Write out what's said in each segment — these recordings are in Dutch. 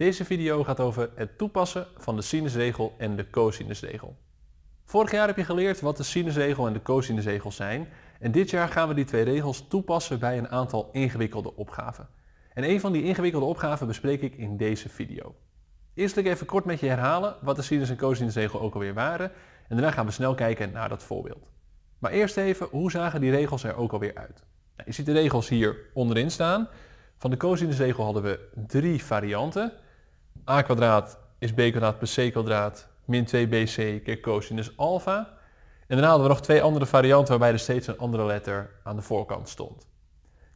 Deze video gaat over het toepassen van de sinusregel en de cosinusregel. Vorig jaar heb je geleerd wat de sinusregel en de cosinusregel zijn en dit jaar gaan we die twee regels toepassen bij een aantal ingewikkelde opgaven. En een van die ingewikkelde opgaven bespreek ik in deze video. Eerst wil ik even kort met je herhalen wat de sinus- en cosinusregel ook alweer waren en daarna gaan we snel kijken naar dat voorbeeld. Maar eerst even, hoe zagen die regels er ook alweer uit? Nou, je ziet de regels hier onderin staan. Van de cosinusregel hadden we drie varianten a kwadraat is b kwadraat plus c kwadraat min 2bc keer cosinus alfa. En daarna hadden we nog twee andere varianten waarbij er steeds een andere letter aan de voorkant stond.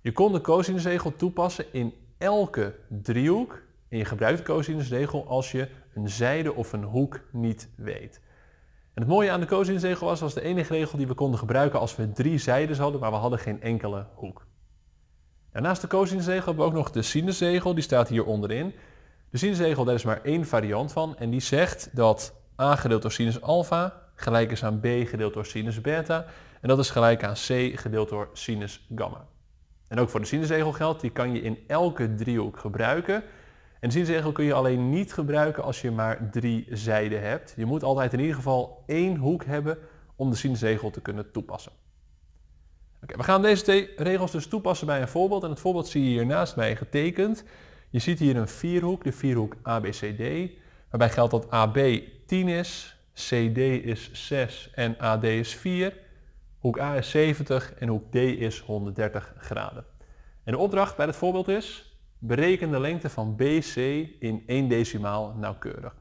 Je kon de cosinusregel toepassen in elke driehoek en je gebruikt de cosinusregel als je een zijde of een hoek niet weet. En het mooie aan de cosinusregel was, was de enige regel die we konden gebruiken als we drie zijdes hadden, maar we hadden geen enkele hoek. En naast de cosinusregel hebben we ook nog de sinusregel, die staat hier onderin. De sinusregel, daar is maar één variant van en die zegt dat a gedeeld door sinus alpha gelijk is aan b gedeeld door sinus beta en dat is gelijk aan c gedeeld door sinus gamma. En ook voor de sinusregel geldt, die kan je in elke driehoek gebruiken. En de sinusregel kun je alleen niet gebruiken als je maar drie zijden hebt. Je moet altijd in ieder geval één hoek hebben om de sinusregel te kunnen toepassen. Oké, we gaan deze twee regels dus toepassen bij een voorbeeld. En het voorbeeld zie je hier naast mij getekend. Je ziet hier een vierhoek, de vierhoek ABCD, waarbij geldt dat AB 10 is, CD is 6 en AD is 4. Hoek A is 70 en hoek D is 130 graden. En de opdracht bij het voorbeeld is, bereken de lengte van BC in 1 decimaal nauwkeurig.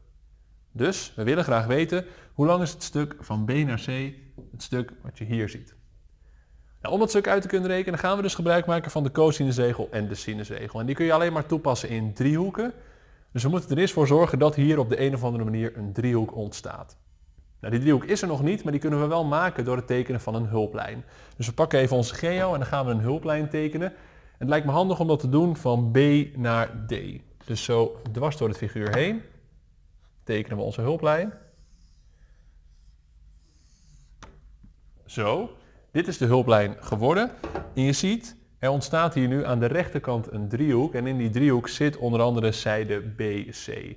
Dus we willen graag weten hoe lang is het stuk van B naar C, het stuk wat je hier ziet. Nou, om dat stuk uit te kunnen rekenen gaan we dus gebruik maken van de cosinusregel en de sinusregel. En die kun je alleen maar toepassen in driehoeken. Dus we moeten er eerst voor zorgen dat hier op de een of andere manier een driehoek ontstaat. Nou, die driehoek is er nog niet, maar die kunnen we wel maken door het tekenen van een hulplijn. Dus we pakken even onze geo en dan gaan we een hulplijn tekenen. En het lijkt me handig om dat te doen van B naar D. Dus zo dwars door het figuur heen tekenen we onze hulplijn. Zo. Dit is de hulplijn geworden. En je ziet, er ontstaat hier nu aan de rechterkant een driehoek. En in die driehoek zit onder andere zijde BC.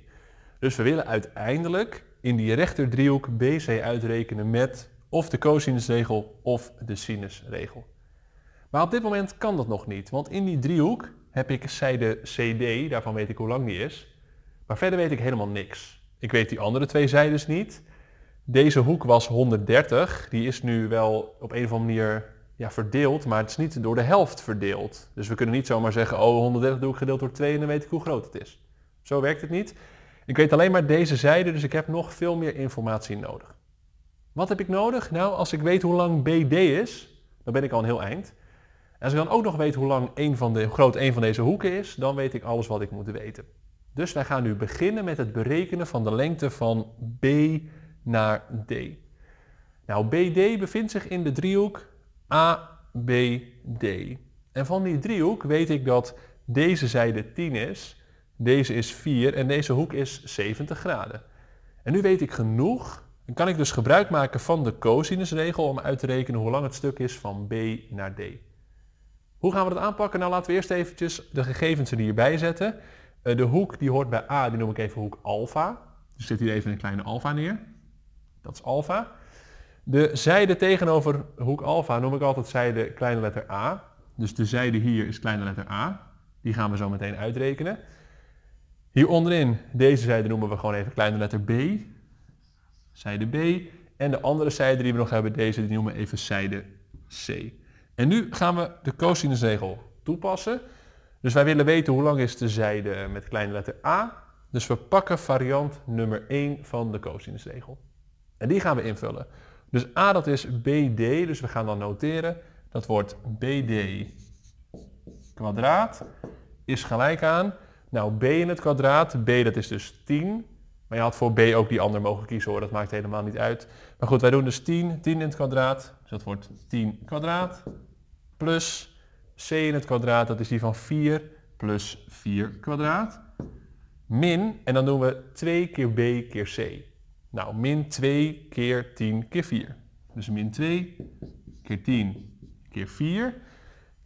Dus we willen uiteindelijk in die rechter driehoek BC uitrekenen met of de cosinusregel of de sinusregel. Maar op dit moment kan dat nog niet, want in die driehoek heb ik zijde CD, daarvan weet ik hoe lang die is, maar verder weet ik helemaal niks. Ik weet die andere twee zijdes niet deze hoek was 130. Die is nu wel op een of andere manier ja, verdeeld, maar het is niet door de helft verdeeld. Dus we kunnen niet zomaar zeggen, oh 130 doe ik gedeeld door 2 en dan weet ik hoe groot het is. Zo werkt het niet. Ik weet alleen maar deze zijde, dus ik heb nog veel meer informatie nodig. Wat heb ik nodig? Nou, als ik weet hoe lang BD is, dan ben ik al een heel eind. En als ik dan ook nog weet hoe, lang een van de, groot een van deze hoeken is, dan weet ik alles wat ik moet weten. Dus wij gaan nu beginnen met het berekenen van de lengte van BD naar D. Nou, BD bevindt zich in de driehoek ABD. En van die driehoek weet ik dat deze zijde 10 is, deze is 4 en deze hoek is 70 graden. En nu weet ik genoeg, dan kan ik dus gebruik maken van de cosinusregel om uit te rekenen hoe lang het stuk is van B naar D. Hoe gaan we dat aanpakken? Nou, laten we eerst eventjes de gegevens er hierbij zetten. Eh, de hoek die hoort bij A, die noem ik even hoek alfa. Dus zit hier even een kleine alfa neer dat is alfa. De zijde tegenover hoek alfa noem ik altijd zijde kleine letter a. Dus de zijde hier is kleine letter a. Die gaan we zo meteen uitrekenen. Hier onderin, deze zijde noemen we gewoon even kleine letter b. Zijde b. En de andere zijde die we nog hebben, deze, die noemen we even zijde c. En nu gaan we de cosinusregel toepassen. Dus wij willen weten hoe lang is de zijde met kleine letter a. Dus we pakken variant nummer 1 van de cosinusregel. En die gaan we invullen. Dus A dat is BD, dus we gaan dan noteren. Dat wordt BD kwadraat is gelijk aan, nou B in het kwadraat, B dat is dus 10. Maar je had voor B ook die ander mogen kiezen hoor, dat maakt helemaal niet uit. Maar goed, wij doen dus 10, 10 in het kwadraat, dus dat wordt 10 kwadraat plus C in het kwadraat, dat is die van 4 plus 4 kwadraat. Min, en dan doen we 2 keer B keer C. Nou, min 2 keer 10 keer 4. Dus min 2 keer 10 keer 4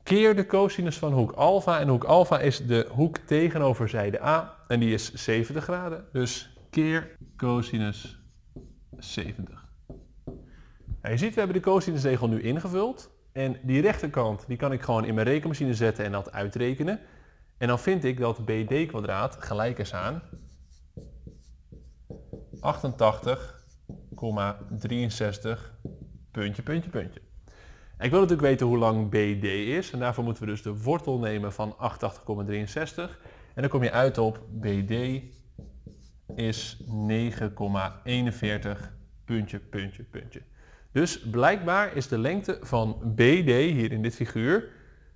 keer de cosinus van hoek alfa. En hoek alfa is de hoek tegenover zijde A en die is 70 graden. Dus keer cosinus 70. Nou, je ziet, we hebben de cosinusregel nu ingevuld. En die rechterkant die kan ik gewoon in mijn rekenmachine zetten en dat uitrekenen. En dan vind ik dat bd kwadraat gelijk is aan 88,63 puntje, puntje, puntje. ik wil natuurlijk weten hoe lang BD is en daarvoor moeten we dus de wortel nemen van 88,63 en dan kom je uit op BD is 9,41 puntje, puntje, puntje. Dus blijkbaar is de lengte van BD hier in dit figuur,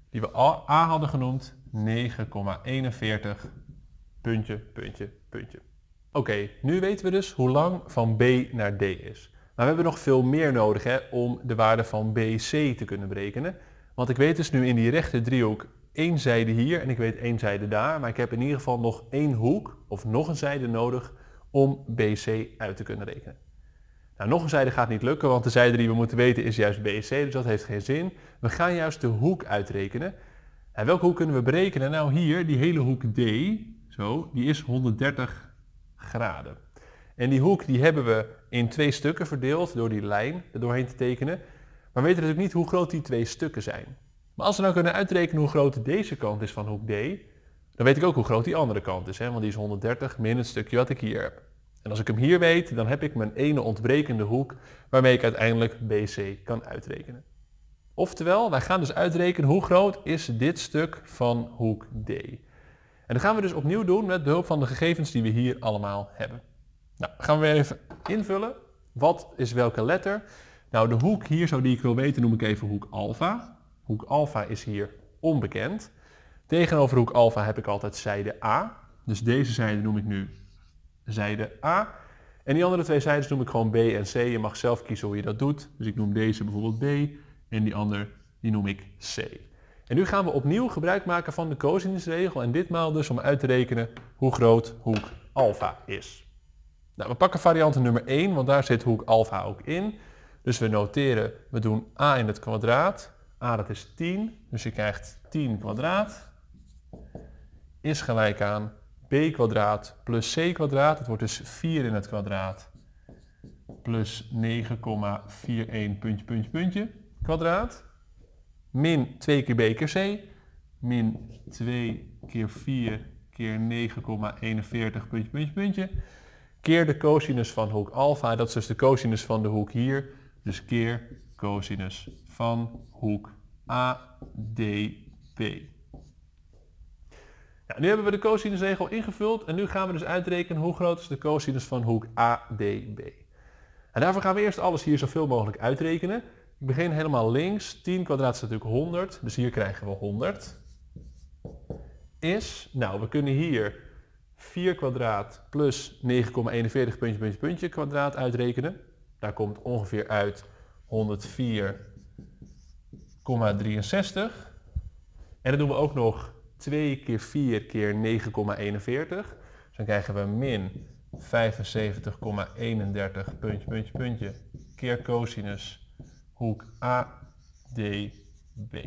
die we A hadden genoemd, 9,41 puntje, puntje, puntje. Oké, nu weten we dus hoe lang van B naar D is. Maar we hebben nog veel meer nodig hè, om de waarde van BC te kunnen berekenen. Want ik weet dus nu in die rechte driehoek één zijde hier en ik weet één zijde daar. Maar ik heb in ieder geval nog één hoek of nog een zijde nodig om BC uit te kunnen rekenen. Nou, nog een zijde gaat niet lukken, want de zijde die we moeten weten is juist BC, dus dat heeft geen zin. We gaan juist de hoek uitrekenen. En welke hoek kunnen we berekenen? Nou hier, die hele hoek D, zo, die is 130 graden. En die hoek die hebben we in twee stukken verdeeld door die lijn er doorheen te tekenen. Maar we weten natuurlijk dus niet hoe groot die twee stukken zijn. Maar als we dan nou kunnen uitrekenen hoe groot deze kant is van hoek D, dan weet ik ook hoe groot die andere kant is. Hè? Want die is 130 min het stukje wat ik hier heb. En als ik hem hier weet, dan heb ik mijn ene ontbrekende hoek waarmee ik uiteindelijk BC kan uitrekenen. Oftewel, wij gaan dus uitrekenen hoe groot is dit stuk van hoek D. En dat gaan we dus opnieuw doen met behulp van de gegevens die we hier allemaal hebben. Nou, gaan we weer even invullen. Wat is welke letter? Nou, de hoek hier zo die ik wil weten noem ik even hoek alfa. Hoek alfa is hier onbekend. Tegenover hoek alfa heb ik altijd zijde A. Dus deze zijde noem ik nu zijde A. En die andere twee zijdes noem ik gewoon B en C. Je mag zelf kiezen hoe je dat doet. Dus ik noem deze bijvoorbeeld B en die ander die noem ik C. En nu gaan we opnieuw gebruik maken van de cosinusregel en ditmaal dus om uit te rekenen hoe groot hoek alfa is. Nou, we pakken variante nummer 1, want daar zit hoek alfa ook in. Dus we noteren, we doen a in het kwadraat. a dat is 10, dus je krijgt 10 kwadraat. Is gelijk aan b kwadraat plus c kwadraat. Het wordt dus 4 in het kwadraat plus 9,41 puntje puntje puntje kwadraat min 2 keer b keer c, min 2 keer 4 keer 9,41 puntje, puntje, puntje, keer de cosinus van hoek alfa, dat is dus de cosinus van de hoek hier, dus keer cosinus van hoek ADB. Ja, nu hebben we de cosinusregel ingevuld en nu gaan we dus uitrekenen hoe groot is de cosinus van hoek ADB. En daarvoor gaan we eerst alles hier zoveel mogelijk uitrekenen. Ik begin helemaal links. 10 kwadraat is natuurlijk 100, dus hier krijgen we 100. Is, nou we kunnen hier 4 kwadraat plus 9,41 puntje, puntje, puntje kwadraat uitrekenen. Daar komt ongeveer uit 104,63. En dan doen we ook nog 2 keer 4 keer 9,41. Dus dan krijgen we min 75,31 puntje, puntje, puntje keer cosinus hoek A D B.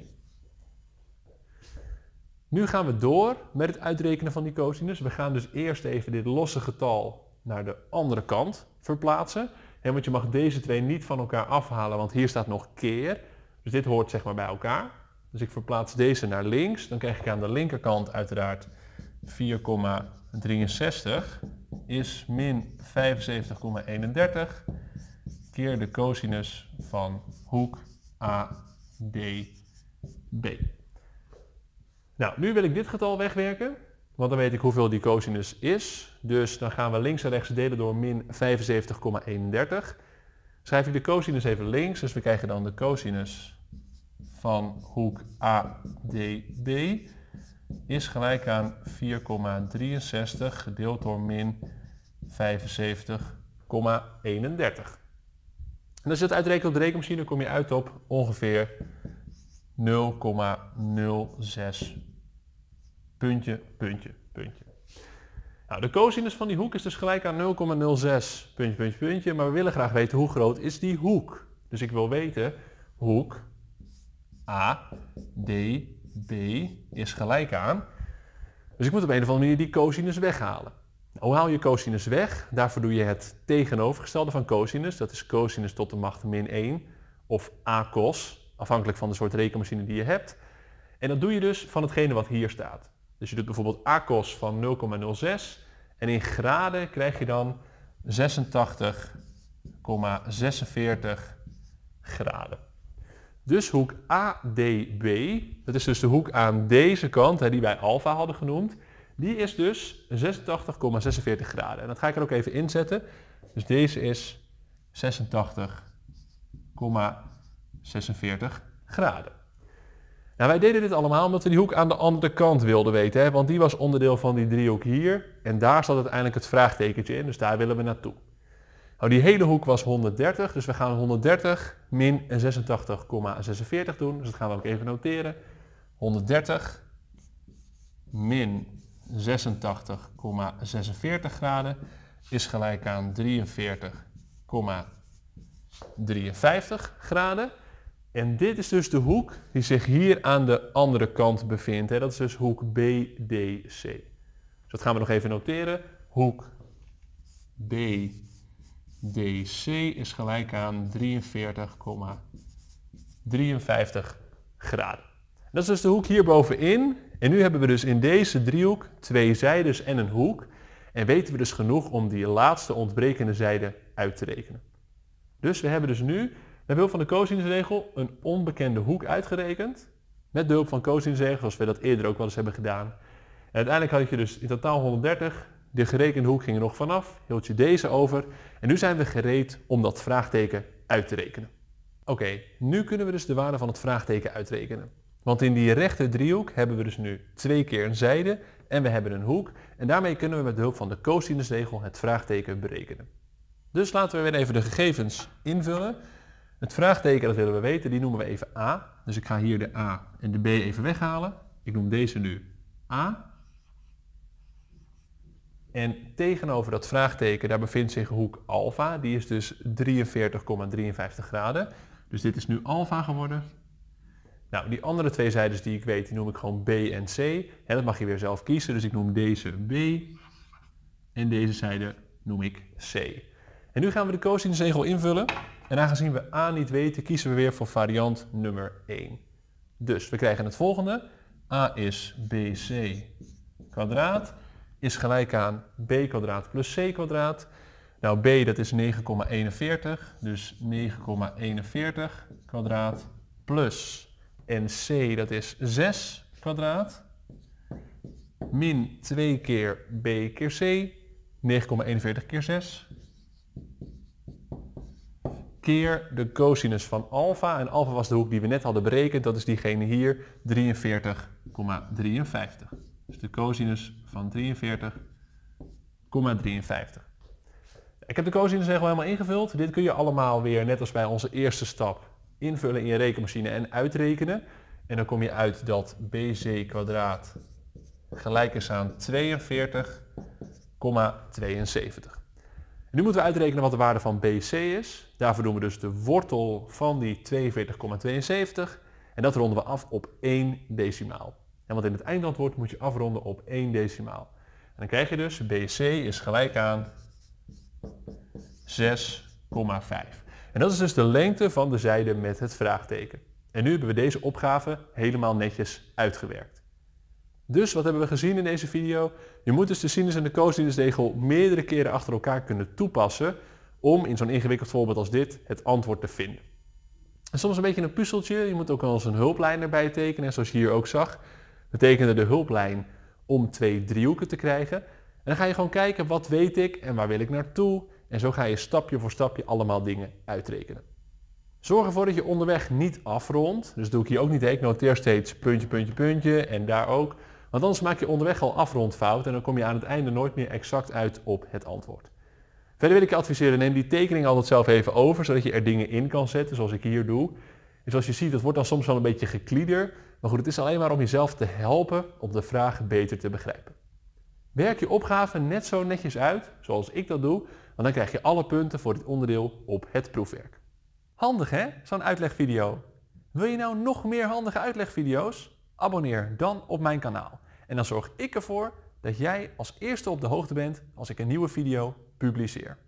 Nu gaan we door met het uitrekenen van die cosinus. We gaan dus eerst even dit losse getal naar de andere kant verplaatsen. En want je mag deze twee niet van elkaar afhalen, want hier staat nog keer. Dus dit hoort zeg maar bij elkaar. Dus ik verplaats deze naar links. Dan krijg ik aan de linkerkant uiteraard 4,63 is min 75,31 de cosinus van hoek ADB. Nou, nu wil ik dit getal wegwerken, want dan weet ik hoeveel die cosinus is. Dus dan gaan we links en rechts delen door min 75,31. Schrijf ik de cosinus even links, dus we krijgen dan de cosinus van hoek ADB is gelijk aan 4,63 gedeeld door min 75,31. En als je dat uitrekent op de rekenmachine, kom je uit op ongeveer 0,06 puntje, puntje, puntje. Nou, de cosinus van die hoek is dus gelijk aan 0,06 puntje, puntje, puntje. Maar we willen graag weten hoe groot is die hoek. Dus ik wil weten, hoek A, D, B is gelijk aan. Dus ik moet op een of andere manier die cosinus weghalen. Hoe haal je cosinus weg? Daarvoor doe je het tegenovergestelde van cosinus. Dat is cosinus tot de macht min 1 of a afhankelijk van de soort rekenmachine die je hebt. En dat doe je dus van hetgene wat hier staat. Dus je doet bijvoorbeeld a van 0,06 en in graden krijg je dan 86,46 graden. Dus hoek ADB, dat is dus de hoek aan deze kant, die wij alfa hadden genoemd, die is dus 86,46 graden. En dat ga ik er ook even inzetten. Dus deze is 86,46 graden. Nou, wij deden dit allemaal omdat we die hoek aan de andere kant wilden weten. Hè? Want die was onderdeel van die driehoek hier. En daar zat uiteindelijk het vraagtekentje in. Dus daar willen we naartoe. Nou, die hele hoek was 130. Dus we gaan 130 min 86,46 doen. Dus dat gaan we ook even noteren. 130 min 86,46 graden is gelijk aan 43,53 graden. En dit is dus de hoek die zich hier aan de andere kant bevindt. Hè? Dat is dus hoek BDC. Dus dat gaan we nog even noteren. Hoek BDC is gelijk aan 43,53 graden. Dat is dus de hoek hier bovenin en nu hebben we dus in deze driehoek twee zijdes en een hoek. En weten we dus genoeg om die laatste ontbrekende zijde uit te rekenen. Dus we hebben dus nu, met behulp van de cosinusregel, een onbekende hoek uitgerekend. Met behulp van cosinusregel, zoals we dat eerder ook wel eens hebben gedaan. En uiteindelijk had je dus in totaal 130. De gerekende hoek ging er nog vanaf, hield je deze over. En nu zijn we gereed om dat vraagteken uit te rekenen. Oké, nu kunnen we dus de waarde van het vraagteken uitrekenen. Want in die rechte driehoek hebben we dus nu twee keer een zijde en we hebben een hoek. En daarmee kunnen we met behulp van de cosinusregel het vraagteken berekenen. Dus laten we weer even de gegevens invullen. Het vraagteken dat willen we weten, die noemen we even A. Dus ik ga hier de A en de B even weghalen. Ik noem deze nu A. En tegenover dat vraagteken, daar bevindt zich hoek alfa. Die is dus 43,53 graden. Dus dit is nu alfa geworden. Nou, die andere twee zijdes die ik weet, die noem ik gewoon B en C. En dat mag je weer zelf kiezen, dus ik noem deze B en deze zijde noem ik C. En nu gaan we de cosinusregel invullen. En aangezien we A niet weten, kiezen we weer voor variant nummer 1. Dus we krijgen het volgende. A is BC kwadraat is gelijk aan B kwadraat plus C kwadraat. Nou, B dat is 9,41. Dus 9,41 kwadraat plus en C, dat is 6 kwadraat. Min 2 keer B keer C. 9,41 keer 6. Keer de cosinus van alfa. En alfa was de hoek die we net hadden berekend. Dat is diegene hier. 43,53. Dus de cosinus van 43,53. Ik heb de cosinus helemaal ingevuld. Dit kun je allemaal weer, net als bij onze eerste stap, invullen in je rekenmachine en uitrekenen. En dan kom je uit dat bc kwadraat gelijk is aan 42,72. Nu moeten we uitrekenen wat de waarde van bc is. Daarvoor doen we dus de wortel van die 42,72 en dat ronden we af op 1 decimaal. En want in het eindantwoord moet je afronden op 1 decimaal. En dan krijg je dus bc is gelijk aan 6,5. En dat is dus de lengte van de zijde met het vraagteken. En nu hebben we deze opgave helemaal netjes uitgewerkt. Dus wat hebben we gezien in deze video? Je moet dus de sinus- en de cosinusregel meerdere keren achter elkaar kunnen toepassen om in zo'n ingewikkeld voorbeeld als dit het antwoord te vinden. En soms een beetje een puzzeltje, je moet ook wel eens een hulplijn erbij tekenen. En zoals je hier ook zag, we tekenen de hulplijn om twee driehoeken te krijgen. En dan ga je gewoon kijken, wat weet ik en waar wil ik naartoe? En zo ga je stapje voor stapje allemaal dingen uitrekenen. Zorg ervoor dat je onderweg niet afrondt. Dus doe ik hier ook niet. heen. Ik noteer steeds puntje, puntje, puntje en daar ook. Want anders maak je onderweg al afrondfouten en dan kom je aan het einde nooit meer exact uit op het antwoord. Verder wil ik je adviseren, neem die tekening altijd zelf even over, zodat je er dingen in kan zetten, zoals ik hier doe. En zoals je ziet, dat wordt dan soms wel een beetje geklieder. Maar goed, het is alleen maar om jezelf te helpen om de vraag beter te begrijpen. Werk je opgave net zo netjes uit, zoals ik dat doe, want dan krijg je alle punten voor dit onderdeel op het proefwerk. Handig hè, zo'n uitlegvideo. Wil je nou nog meer handige uitlegvideo's? Abonneer dan op mijn kanaal. En dan zorg ik ervoor dat jij als eerste op de hoogte bent als ik een nieuwe video publiceer.